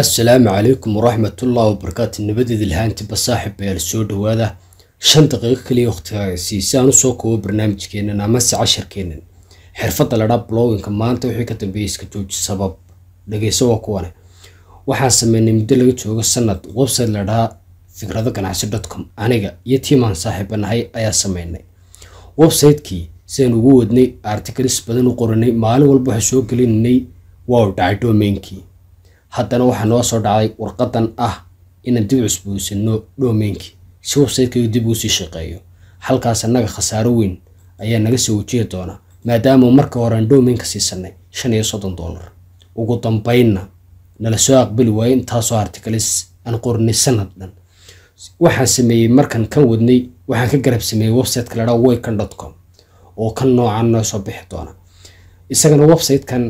asalaamu calaykum waraxmatullahi wabarakaatu nabadeeda lahaantiba saaxiibayaal soo dhowaada shan daqiiqo kaliya wakhtiga siisa aan usoo koobo barnaamijkeenan amase casharkeenan xirfada ladhaa bloginka maanta wixii ka dambeeyay iska jooji sabab dhegeyso waa kuwane waxaan sameynay muddo laga joogo sanad website ladhahaa fikrado ganacsi dotcom aniga iyo tiimaan saaxiiba nahay ayaa sameynay website-kii ugu wadnay articles badan u qoranay maalin walba waxa soo gelinay wow dhacay domeynkii haddana waxaa noo soo dhacday warqadan ah inaan dib cusboonsano dhoomeynkii si websaytkaygu dib uu sii shaqeeyo halkaas annaga khasaaro weyn ayaa naga soo wajihi doona maadaama marka hore aan dhoomeynka siisanay shan iyo soddon dollar ugu dambaynna nala soo aqbali waayo intaasoo artikalis aan qornay sanaddan dhan waxaan sameeyey markan kan wadnay waxaan ka garab sameeyey websiteka ladhaa waycon dot com oo ka noocan noo soo bixi doona isagana websitekan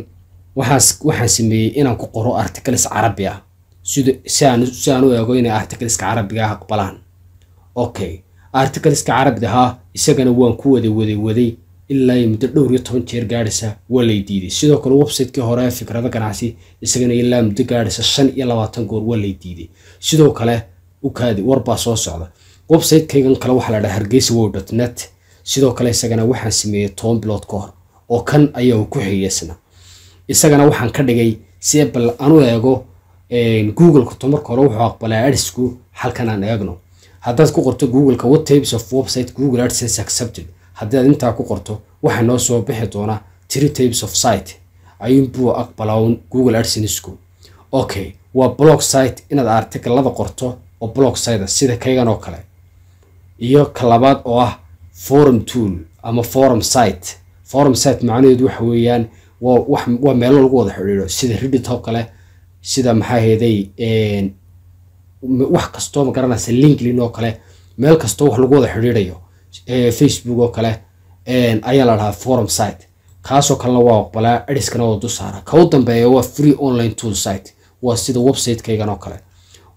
waxaan sameeyey inaan ku qoro articles carabi ah si aan u eego inay articleska carabiga ah aqbalaan okay articleska carabiga ahaa isagana waan ku wada wada waday ilaa ay muddo dhowr iyo toban jeer gaadhaysa waa lay diiday sidoo kale websitekii hore ee fikrado ganacsi isagana ilaa muddo gaadhaysa shan iyo labaatan goor waa lay diiday sidoo kale ukaadi warbaa soo socda website kale waxaa la dhaha hargeysa wow dot net sidoo kale isagana waxaan sameeyey toban bilood ka hor oo kan ayaa u ku xigeysna isagana waxaan ka dhigay si bal anu eego google to marka hore wuxuu aqbalaa adsku halkan aan eegno haddaad ku qorto googleka what types of website google adsense accepted haddaad intaa ku qorto waxaa noo soo bixi doonaa three types of site ayuunbuu aqbalaa google adsenseku okay waa blog site inaad artiglada qorto oo blog site sida kaygan oo kale iyo ka labaad oo ah forum tool ama forum site forum site macnaheedu waxa weeyaan waa meelo lagu wada xidhiidho sida ridit oo kale sida maxaa heeday wax kastoo ma garanaysa linklin oo kale meel kastoo wax lagu wada xidhiidhayo facebook oo kale ayaa la dhahaa forum site kaasoo kalena waa aqbalaa eriskana waa dusaara ka u dambeeya waa free online tool site waa sida website oo kale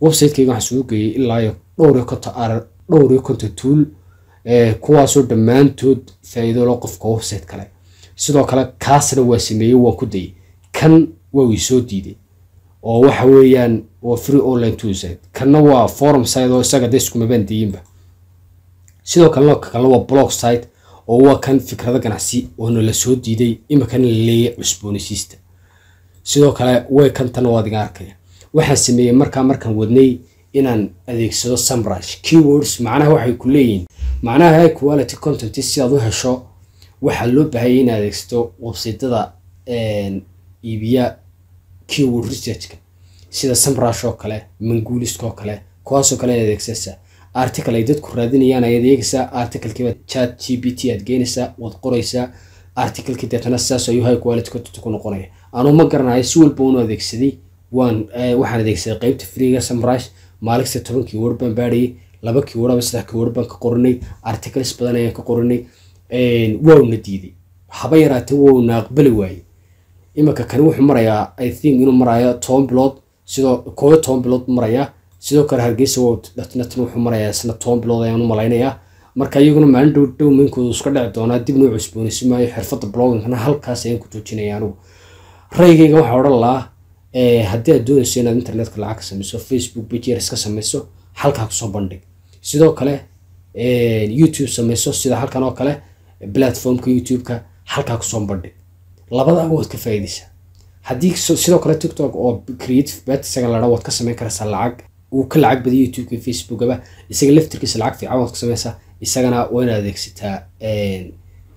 website waxaa soo geeyay ilaayo iyo dhowr iyo konton ar dhowr iyo konton tool kuwaasoo dhammaantood faa'iido loo qofka website kale sidoo kale kaasna waa sameeyey waa ku dayay kan waa ii soo diiday oo waxa weeyaan waa free online to kanna waa forum site oo isaga de iskumabaan dayinba sidoo kalena waa blog site oo waa kan fikrado ganacsi oona la soo diiday imakana laleeya cusboonaysiista sidoo kale way kantana waa adiga arkaya waxaan sameeyey markaa markaan wadnay inaan adeegsado sumrush keywords macnaha waxay ku leeyihiin macnaha high quality content sidaad u hesho waxaa loo baahaya inaad adeegsato websaytada iibiya keyword researchka sida samrush oo kale manguulist oo kale kuwaasoo kale inaad adeegsanaysaa article ay dadku raadinayaan ayaad eegaysaa articlekiibaad chat g b t aad geenaysaa waad qoraysaa articlekii deetana sidaas ayuu high quality content ku noqonaya anuu ma garanayo si walba unu adeegsaday waan waxaan adeegsaday qeybta freega samrush maalin kasta toban baadhayay laba keyword ama saddex keyword baan ka qorinay articles badan ayaan ka qorinay wauna diiday haba yaraatee wauna aqbali waaye iminka kani wuxuu marayaa i think inuu marayo toban bilood sidoo kooyo toban bilood marayaa sidoo kale hargeysa wdhatinatan wuxuu marayaa isna toban bilood ayaan u malaynayaa marka iyaguna maalin dhow dhow minkoodu iska dhici doonaa dib noo cusboonaysi maayo xirfadda blogginkana halkaas ayaan ku joojinaya anigu raygayga waxaa odhan lahaa haddii aad doonayso inaad internetka lacag ka samayso facebook bajyer iska samayso halkaa kusoo bandhig sidoo kale youtube samayso sida halkan oo kale platformka youtube-ka halkaa kusoo bandhig labada waad ka faaideysaa haddii sidoo kale tiktok oo creative bet isaga waad ka samayn karaysaa lacag uu ka lacag badiyo youtubeka facebookaba isaga laftirkiisa lacag fiican waad ka samaysaa isagana waa adeegsataa eh,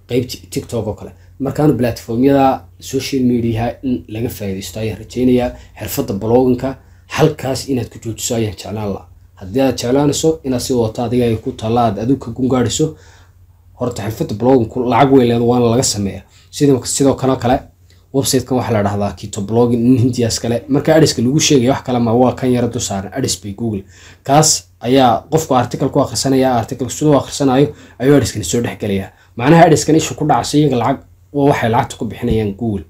qeybt tiktok oo kale markaan platformyada social mediaha in laga faaideysto ayaan rajeynayaa xirfadda blogginka halkaas inaad ku joojiso ayaan jeclaan lahaa haddii aad jeclaanayso inaad si wadato adiga ay ku taalla aad adigu ka gungaadhiso horta xirfada blogingu lacag wey leed waana laga sameeya sidoo kale kale websitekan waxaa la dhahdaa kito blogin nindias kale marka adhiska lagu sheegaya wax kale ma waa kan yara dusaaran adhis bay google kaas ayaa qofku article ku akhrisanaya article siduu akhrisanayo ayuu adhiskan soo dhexgelaya macnaha adhiskan isha ku dhacsa iyaga lacag waxay lacagta ku bixinayaan google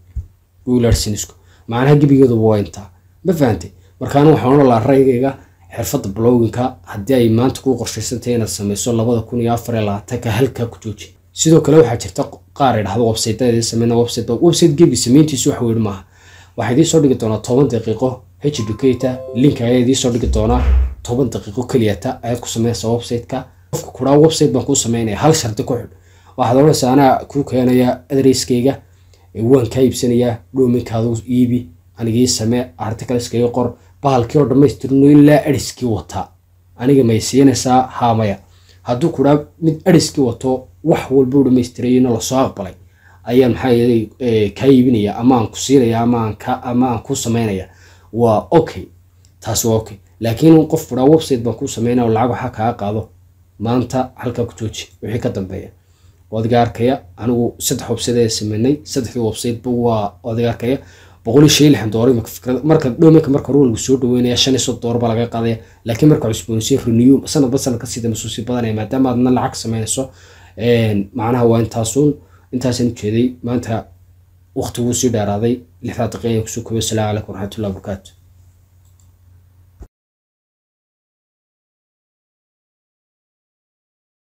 google adsinisku macnaha gebigeeduba waa intaa ma fahantay markaana waxaan ola laarayga xirfada blowginka haddii ay maanta kuu qorshaysantahay inaad samayso labada kun iyo afar iyo labaatanka halkaa ku jooji sidoo kale waxaa jirta qaar idhahdo websaytadii sameyn website website gebi samayntiisu wax weyn maaha waxaa idiin soo dhigi doonaa toban daqiiqo h educator link ayaa idiin soo dhigi doonaa toban daqiiqo keliyata ayaad ku sameynaysaa website-ka qofka kuraa website baan kuu sameynaya hal shardi ku xidh waxaad odhanaysaa anaa kuu keenaya adreskeyga waan kaa iibsanayaa dhoominkaadu iibi anigii samee articleska ii qor bahalkii oo dhammaystirno ilaa eriskii wataa aniga may siinaysaa haamaya hadduu kuraa mid eriskii wato wax walbuu dhammaystirayna lasoo aqbalay ayaan maxaa eh, kaa iibinaya ama aan ku siinaya ama aan ku samaynaya waa okay taas waa okay laakiin qof kuraa website baan ku samaynaya oo lacag waxaa kaa qaado maanta halkaa ku jooji wixii ka dambeeya waa adiga arkaya anigu saddex website ayaa samaynay saddexdii websiteba waa adiga arkaya boqoli shan lixan dooro marka dhoomaka marka soo dhaweynaya shan iyo soddon doorba laga qaadaya laakiin marka cusboonisiin renew sanadba sanadka sida masuusi badanaya maadaama aadna lacag sameynayso eh, macnaha waa intaasuun ujeeday maanta waqti sii dheeraaday lixdaa daqiiqa kusoo koobe asalaamu calaykum waraxmatullahi wabarakaatu